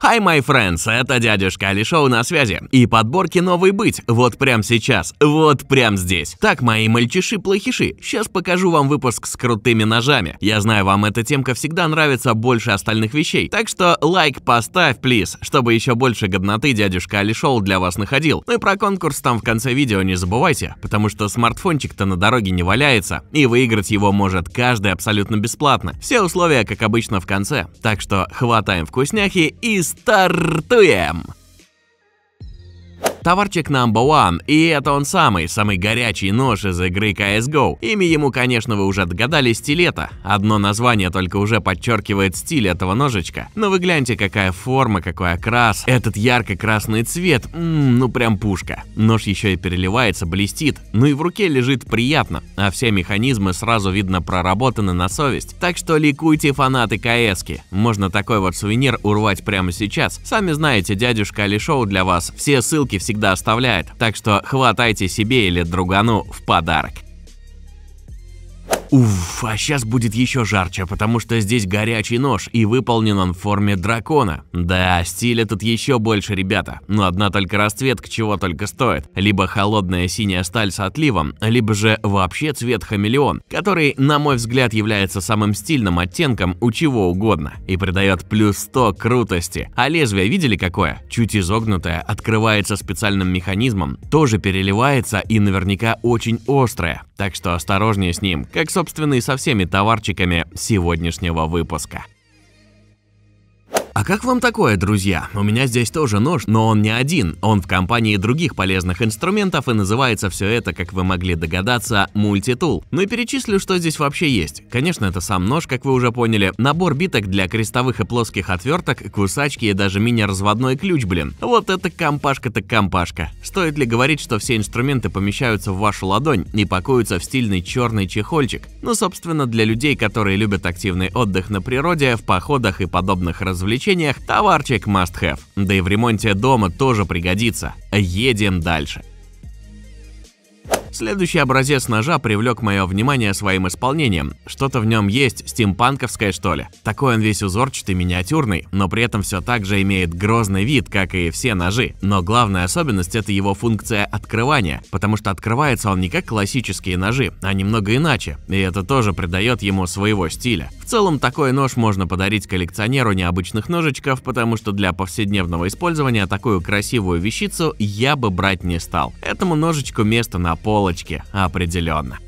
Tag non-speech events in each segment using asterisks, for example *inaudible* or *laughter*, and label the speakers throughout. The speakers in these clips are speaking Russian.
Speaker 1: Hi, my friends, это дядюшка Алишоу на связи. И подборки новый быть, вот прям сейчас, вот прям здесь. Так, мои мальчиши-плохиши, сейчас покажу вам выпуск с крутыми ножами. Я знаю, вам эта темка всегда нравится больше остальных вещей, так что лайк поставь, плиз, чтобы еще больше годноты дядюшка Алишоу для вас находил. Ну и про конкурс там в конце видео не забывайте, потому что смартфончик-то на дороге не валяется, и выиграть его может каждый абсолютно бесплатно. Все условия, как обычно, в конце. Так что хватаем вкусняхи и стартуем! Товарчик number one, и это он самый, самый горячий нож из игры CSGO. Имя ему, конечно, вы уже отгадали стилета. Одно название только уже подчеркивает стиль этого ножичка. Но вы гляньте, какая форма, какой окрас. Этот ярко-красный цвет, ммм, ну прям пушка. Нож еще и переливается, блестит, ну и в руке лежит приятно, а все механизмы сразу видно проработаны на совесть. Так что ликуйте, фанаты кс Можно такой вот сувенир урвать прямо сейчас. Сами знаете, дядюшка Алишоу для вас. Все ссылки, все всегда оставляет, так что хватайте себе или другану в подарок. Уф, а сейчас будет еще жарче, потому что здесь горячий нож, и выполнен он в форме дракона. Да, стиля тут еще больше, ребята. Но одна только расцветка чего только стоит. Либо холодная синяя сталь с отливом, либо же вообще цвет хамелеон, который, на мой взгляд, является самым стильным оттенком у чего угодно и придает плюс 100 крутости. А лезвие видели какое? Чуть изогнутое, открывается специальным механизмом, тоже переливается и наверняка очень острое. Так что осторожнее с ним, как с собственно, и со всеми товарчиками сегодняшнего выпуска. А как вам такое, друзья? У меня здесь тоже нож, но он не один. Он в компании других полезных инструментов и называется все это, как вы могли догадаться, мультитул. Ну и перечислю, что здесь вообще есть. Конечно, это сам нож, как вы уже поняли, набор биток для крестовых и плоских отверток, кусачки и даже мини-разводной ключ, блин. Вот это компашка-то компашка. Стоит ли говорить, что все инструменты помещаются в вашу ладонь и пакуются в стильный черный чехольчик? Ну, собственно, для людей, которые любят активный отдых на природе, в походах и подобных развлечениях, перемещениях товарчик must have, да и в ремонте дома тоже пригодится. Едем дальше. Следующий образец ножа привлек мое внимание своим исполнением. Что-то в нем есть стимпанковское, что ли. Такой он весь узорчатый, миниатюрный, но при этом все так же имеет грозный вид, как и все ножи. Но главная особенность это его функция открывания, потому что открывается он не как классические ножи, а немного иначе, и это тоже придает ему своего стиля. В целом такой нож можно подарить коллекционеру необычных ножичков, потому что для повседневного использования такую красивую вещицу я бы брать не стал. Этому ножичку место на пол елочки, определенно.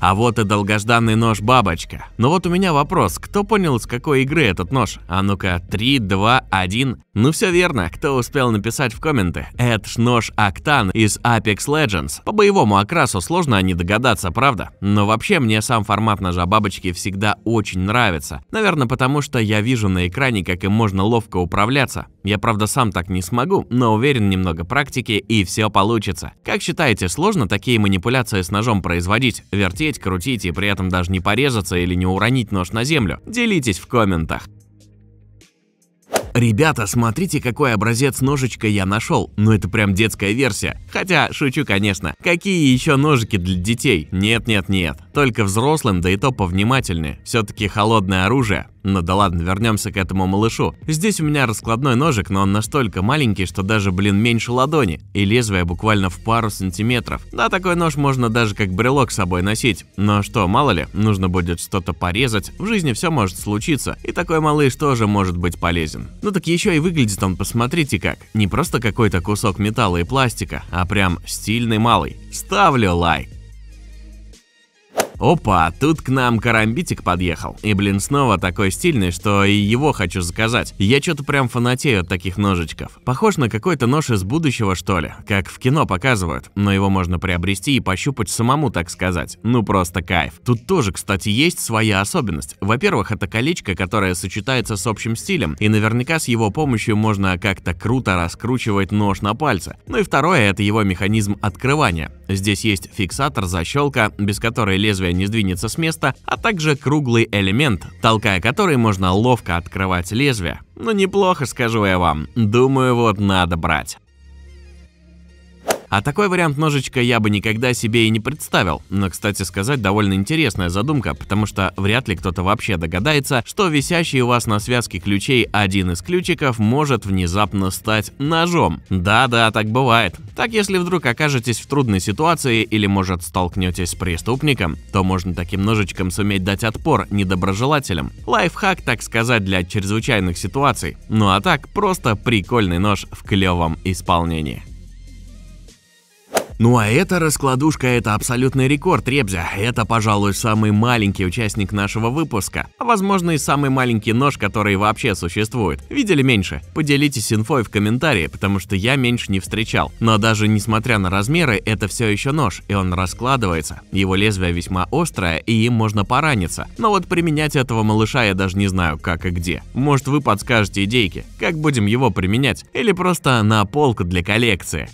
Speaker 1: А вот и долгожданный нож бабочка. Но вот у меня вопрос, кто понял, с какой игры этот нож? А ну-ка, 3, 2, 1. Ну все верно, кто успел написать в комменты? Это ж нож Октан из Apex Legends. По боевому окрасу сложно не догадаться, правда? Но вообще мне сам формат ножа бабочки всегда очень нравится. Наверное, потому что я вижу на экране, как им можно ловко управляться. Я правда сам так не смогу, но уверен, немного практики и все получится. Как считаете, сложно такие манипуляции с ножом производить? Вертеть вертеть, крутить и при этом даже не порезаться или не уронить нож на землю? Делитесь в комментах. Ребята, смотрите, какой образец ножичка я нашел. Ну это прям детская версия. Хотя, шучу, конечно. Какие еще ножики для детей? Нет-нет-нет. Только взрослым, да и то повнимательнее. Все-таки холодное оружие ну да ладно, вернемся к этому малышу. Здесь у меня раскладной ножик, но он настолько маленький, что даже, блин, меньше ладони, и лезвие буквально в пару сантиметров. Да, такой нож можно даже как брелок с собой носить. Но что, мало ли, нужно будет что-то порезать, в жизни все может случиться, и такой малыш тоже может быть полезен. Ну так еще и выглядит он, посмотрите как. Не просто какой-то кусок металла и пластика, а прям стильный малый. Ставлю лайк. Опа, тут к нам карамбитик подъехал. И, блин, снова такой стильный, что и его хочу заказать. Я что-то прям фанатею от таких ножичков. Похож на какой-то нож из будущего, что ли. Как в кино показывают. Но его можно приобрести и пощупать самому, так сказать. Ну просто кайф. Тут тоже, кстати, есть своя особенность. Во-первых, это колечко, которое сочетается с общим стилем. И наверняка с его помощью можно как-то круто раскручивать нож на пальце. Ну и второе, это его механизм открывания. Здесь есть фиксатор, защелка, без которой лезвие которая не сдвинется с места, а также круглый элемент, толкая который можно ловко открывать лезвие. Но ну, неплохо, скажу я вам. Думаю, вот надо брать. А такой вариант ножичка я бы никогда себе и не представил. Но, кстати сказать, довольно интересная задумка, потому что вряд ли кто-то вообще догадается, что висящий у вас на связке ключей один из ключиков может внезапно стать ножом. Да-да, так бывает. Так, если вдруг окажетесь в трудной ситуации или, может, столкнетесь с преступником, то можно таким ножичком суметь дать отпор недоброжелателям. Лайфхак, так сказать, для чрезвычайных ситуаций. Ну а так, просто прикольный нож в клевом исполнении. Ну а эта раскладушка – это абсолютный рекорд, Ребзя. Это, пожалуй, самый маленький участник нашего выпуска. А возможно и самый маленький нож, который вообще существует. Видели меньше? Поделитесь инфой в комментарии, потому что я меньше не встречал. Но даже несмотря на размеры, это все еще нож, и он раскладывается. Его лезвие весьма острое, и им можно пораниться. Но вот применять этого малыша я даже не знаю, как и где. Может, вы подскажете идейки, как будем его применять? Или просто на полку для коллекции?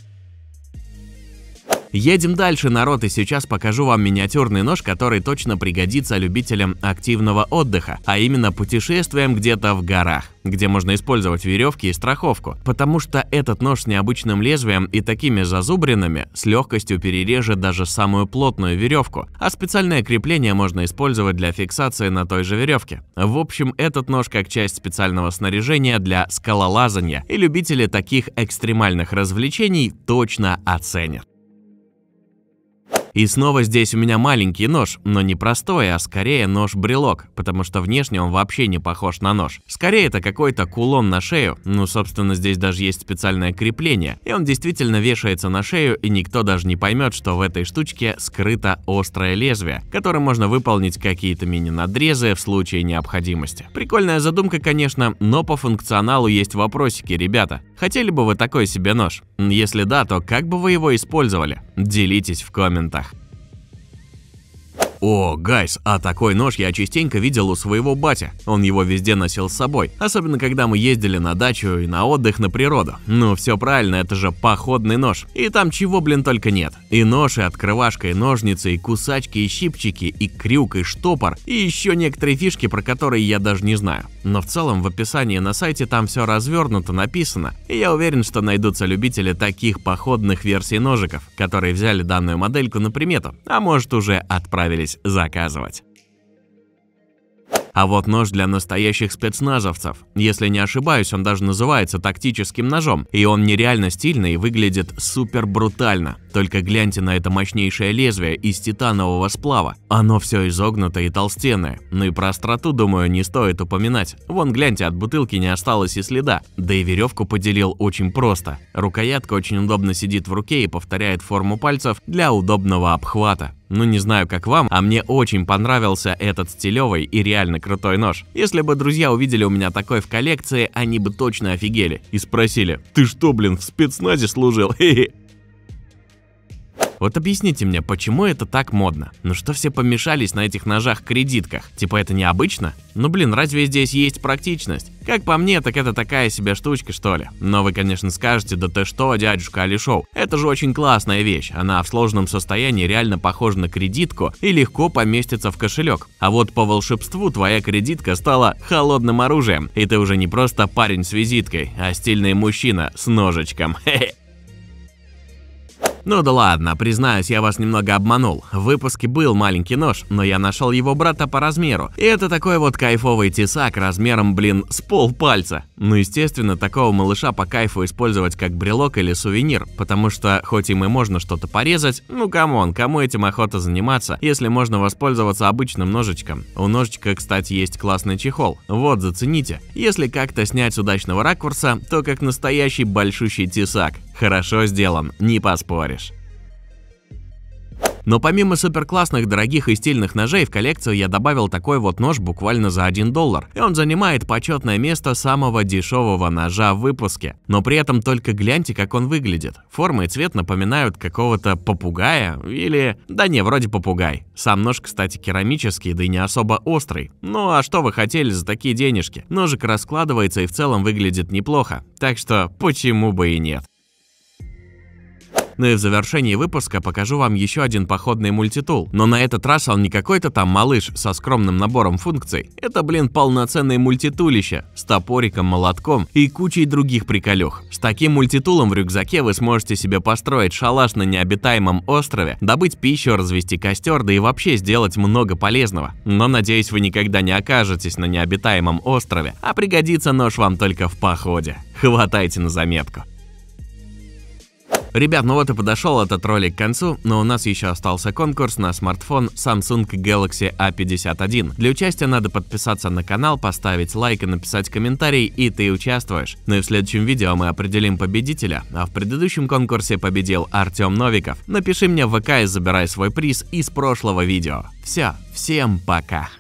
Speaker 1: Едем дальше, народ, и сейчас покажу вам миниатюрный нож, который точно пригодится любителям активного отдыха, а именно путешествиям где-то в горах где можно использовать веревки и страховку, потому что этот нож с необычным лезвием и такими зазубринами с легкостью перережет даже самую плотную веревку, а специальное крепление можно использовать для фиксации на той же веревке. В общем, этот нож как часть специального снаряжения для скалолазания, и любители таких экстремальных развлечений точно оценят. И снова здесь у меня маленький нож, но не простой, а скорее нож-брелок, потому что внешне он вообще не похож на нож. Скорее это какой-то кулон на шею, ну собственно здесь даже есть специальное крепление, и он действительно вешается на шею, и никто даже не поймет, что в этой штучке скрыто острое лезвие, которым можно выполнить какие-то мини-надрезы в случае необходимости. Прикольная задумка, конечно, но по функционалу есть вопросики, ребята. Хотели бы вы такой себе нож? Если да, то как бы вы его использовали? Делитесь в комментах. О, гайс, а такой нож я частенько видел у своего батя. Он его везде носил с собой. Особенно, когда мы ездили на дачу и на отдых на природу. Ну, все правильно, это же походный нож. И там чего, блин, только нет. И нож, и открывашка, и ножницы, и кусачки, и щипчики, и крюк, и штопор, и еще некоторые фишки, про которые я даже не знаю. Но в целом в описании на сайте там все развернуто, написано, и я уверен, что найдутся любители таких походных версий ножиков, которые взяли данную модельку на примету, а может уже отправились отказывались заказывать. А вот нож для настоящих спецназовцев. Если не ошибаюсь, он даже называется тактическим ножом, и он нереально стильный и выглядит супер брутально. Только гляньте на это мощнейшее лезвие из титанового сплава. Оно все изогнутое и толстенное. Ну и про остроту, думаю, не стоит упоминать. Вон, гляньте, от бутылки не осталось и следа. Да и веревку поделил очень просто. Рукоятка очень удобно сидит в руке и повторяет форму пальцев для удобного обхвата. Ну не знаю как вам, а мне очень понравился этот стилевый и реально крутой нож. Если бы друзья увидели у меня такой в коллекции, они бы точно офигели. И спросили, ты что, блин, в спецназе служил? *laughs* Хе-хе. Вот объясните мне, почему это так модно? Ну что все помешались на этих ножах-кредитках? Типа это необычно? Ну блин, разве здесь есть практичность? Как по мне, так это такая себе штучка, что ли. Но вы, конечно, скажете, да ты что, дядюшка Алишоу, это же очень классная вещь, она в сложном состоянии реально похожа на кредитку и легко поместится в кошелек. А вот по волшебству твоя кредитка стала холодным оружием, и ты уже не просто парень с визиткой, а стильный мужчина с ножичком. *laughs* Хе-хе. Ну да ладно, признаюсь, я вас немного обманул. В выпуске был маленький нож, но я нашел его брата по размеру. И это такой вот кайфовый тесак размером, блин, с полпальца. Ну естественно, такого малыша по кайфу использовать как брелок или сувенир, потому что хоть им и можно что-то порезать, ну камон, кому этим охота заниматься, если можно воспользоваться обычным ножичком. У ножичка, кстати, есть классный чехол. Вот, зацените. Если как-то снять с удачного ракурса, то как настоящий большущий тесак. Хорошо сделан, не поспоришь. Но помимо суперклассных, дорогих и стильных ножей, в коллекцию я добавил такой вот нож буквально за 1 доллар. И он занимает почетное место самого дешевого ножа в выпуске. Но при этом только гляньте, как он выглядит. Форма и цвет напоминают какого-то попугая или... Да не, вроде попугай. Сам нож, кстати, керамический, да и не особо острый. Ну а что вы хотели за такие денежки? Ножик раскладывается и в целом выглядит неплохо. Так что почему бы и нет? Ну и в завершении выпуска покажу вам еще один походный мультитул. Но на этот раз он не какой-то там малыш со скромным набором функций. Это, блин, полноценное мультитулище с топориком, молотком и кучей других приколюх. С таким мультитулом в рюкзаке вы сможете себе построить шалаш на необитаемом острове, добыть пищу, развести костер, да и вообще сделать много полезного. Но надеюсь, вы никогда не окажетесь на необитаемом острове, а пригодится нож вам только в походе. Хватайте на заметку. Ребят, ну вот и подошел этот ролик к концу, но у нас еще остался конкурс на смартфон Samsung Galaxy A51. Для участия надо подписаться на канал, поставить лайк и написать комментарий, и ты участвуешь. Ну и в следующем видео мы определим победителя, а в предыдущем конкурсе победил Артем Новиков. Напиши мне в ВК и забирай свой приз из прошлого видео. Все, всем пока!